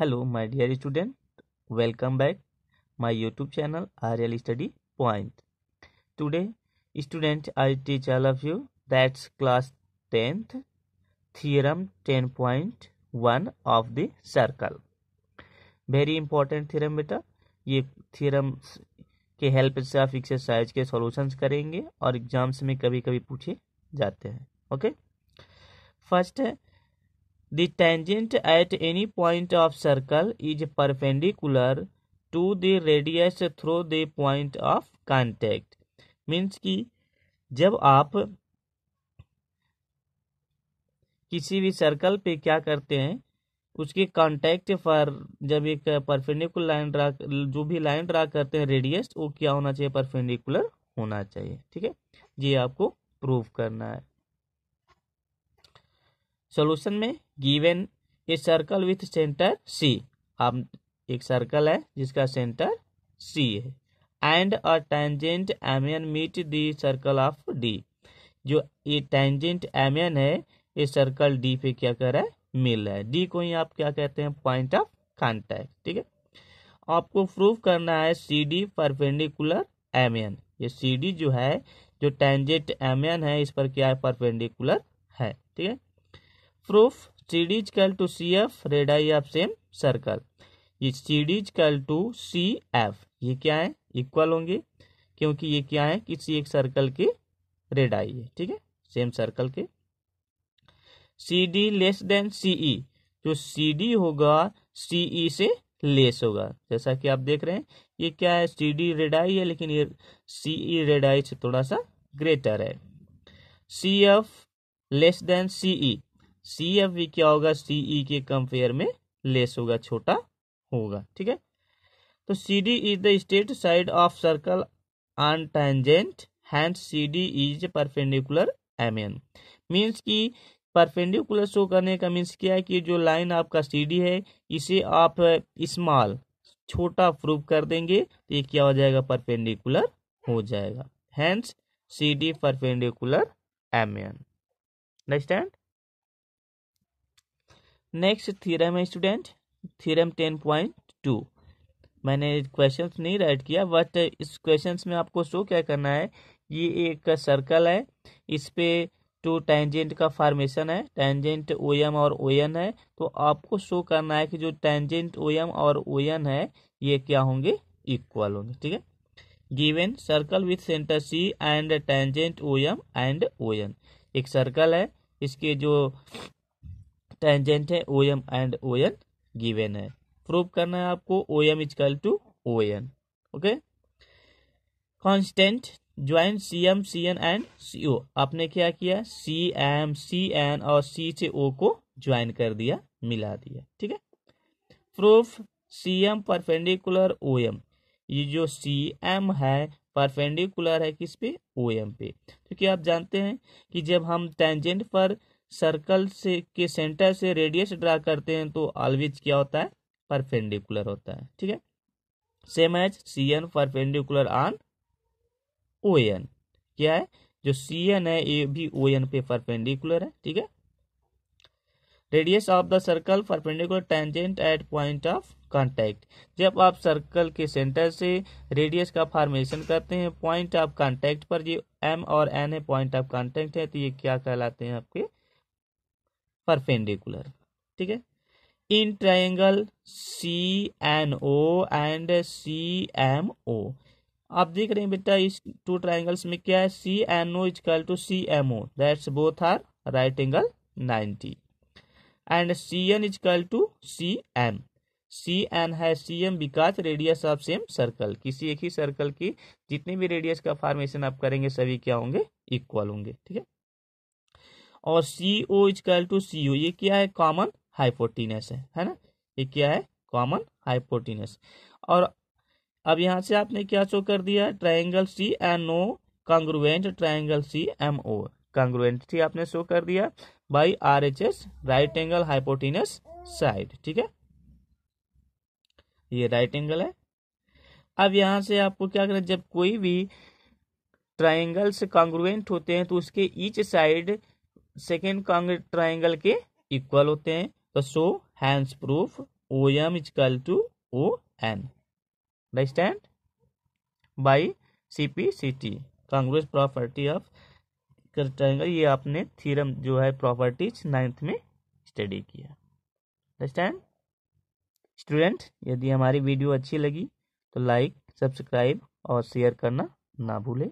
Hello my dear student welcome back my YouTube channel R L study point today student I teach all of you that's class tenth theorem ten point one of the circle very important theorem बेटा ये theorem के help से आप exercise के solutions करेंगे और exams में कभी कभी पूछे जाते हैं ओके फर्स्ट है The tangent at any point of circle is perpendicular to the radius through the point of contact. Means कि जब आप किसी भी सर्कल पे क्या करते हैं उसके कांटेक्ट पर जब एक परफेंडिकुलर लाइन ड्रा जो भी लाइन ड्रा करते हैं रेडियस वो क्या होना चाहिए परफेंडिकुलर होना चाहिए ठीक है ये आपको प्रूव करना है सॉल्यूशन में given a circle with centre C आप एक सर्कल है जिसका सेंटर सी है and a tangent M N meet the circle of D जो ये टेंजेंट एम एन है ये सर्कल डी पे क्या कर रहा है मिल रहा है डी को ही आप क्या कहते हैं पॉइंट ऑफ कांटेक्ट ठीक है आपको प्रूव करना है C D perpendicular M N ये सी डी जो है जो टेंजेंट एम एन है इस पर क्या है परपेंडिकुलर है ठीक है proof C D equal to C F radii of same circle ये C D equal to C F ये क्या है इक्वल होंगे क्योंकि ये क्या है किसी एक सर्कल के रेड आई है ठीक है सेम सर्कल के C D less than C E जो सी डी होगा सीई से लेस होगा जैसा कि आप देख रहे हैं ये क्या है सी डी रेड आई है लेकिन ये सीई रेड आई से थोड़ा सा ग्रेटर है C F less than C E C F वी क्या होगा सी ई e के कंपेयर में लेस होगा छोटा होगा ठीक है तो C D is the state side of circle on tangent hence C D is perpendicular M N means की परपेंडिकुलर शो करने का मीन्स क्या है कि जो लाइन आपका सी डी है इसे आप स्मॉल छोटा प्रूव कर देंगे तो ये क्या हो जाएगा परपेंडिकुलर हो जाएगा hence C D perpendicular M N understand next theorem है student theorem ten point two मैंने क्वेश्चन नहीं राइट किया बट इस क्वेश्चन में आपको शो क्या करना है ये एक सर्कल है इस पे टू टेंजेंट का फॉर्मेशन है टेंजेंट ओ एम और ओ एन है तो आपको शो करना है कि जो टेंजेंट ओ एम और ओ एन है ये क्या होंगे इक्वल होंगे ठीक है given circle with centre C and tangent O M and O N एक सर्कल है इसके जो टेंजेंट है O M and O N given है प्रूव करना है आपको O M equal to O N okay constant join C M C N and C O आपने क्या किया सी एम सी एन और सी से ओ को ज्वाइन कर दिया मिला दिया ठीक है proof C M perpendicular O M ये जो सी एम है परपेंडिकुलर है किस पे ओ एम पे क्योंकि आप जानते हैं कि जब हम टेंजेंट पर सर्कल से के सेंटर से रेडियस ड्रा करते हैं तो ऑलवेज क्या होता है परपेंडिकुलर होता है ठीक है same as C N perpendicular on O N क्या है जो सी एन है ये भी ओ एन पे परपेंडिकुलर है ठीक है radius of the circle perpendicular tangent at point of contact जब आप सर्कल के सेंटर से रेडियस का फॉर्मेशन करते हैं पॉइंट ऑफ कांटेक्ट पर ये एम और एन है पॉइंट ऑफ कांटेक्ट है तो ये क्या कहलाते हैं आपके परपेंडिकुलर ठीक है in triangle C N O and C M O आप देख रहे हैं बेटा इस टू ट्राइंगल्स में क्या है C N O equal to C M O that's both are right angle ninety and C N equal to C M C N है C M because radius of same circle किसी एक ही circle की जितने भी radius का formation आप करेंगे सभी क्या होंगे इक्वल होंगे ठीक है और सी ओ इजकल टू सी ओ ये क्या है कॉमन हाइपोटीनस है है ना ये क्या है कॉमन हाइपोटीनस और अब यहाँ से आपने क्या शो कर दिया triangle C N O congruent triangle C M O congruency आपने शो कर दिया by R H S right angle hypotenuse side ठीक है ये राइट एंगल है अब यहाँ से आपको क्या करना जब कोई भी ट्राइंगल्स से कॉन्ग्रुएंट होते हैं तो उसके ईच साइड सेकेंड ट्राइंगल के इक्वल होते हैं तो so hence proof O M equal to O N understand by C P C T congruence property of triangle ये आपने थीरम जो है प्रॉपर्टीज नाइन्थ में स्टडी किया अंडरस्टैंड स्टूडेंट यदि हमारी वीडियो अच्छी लगी तो लाइक सब्सक्राइब और शेयर करना ना भूलें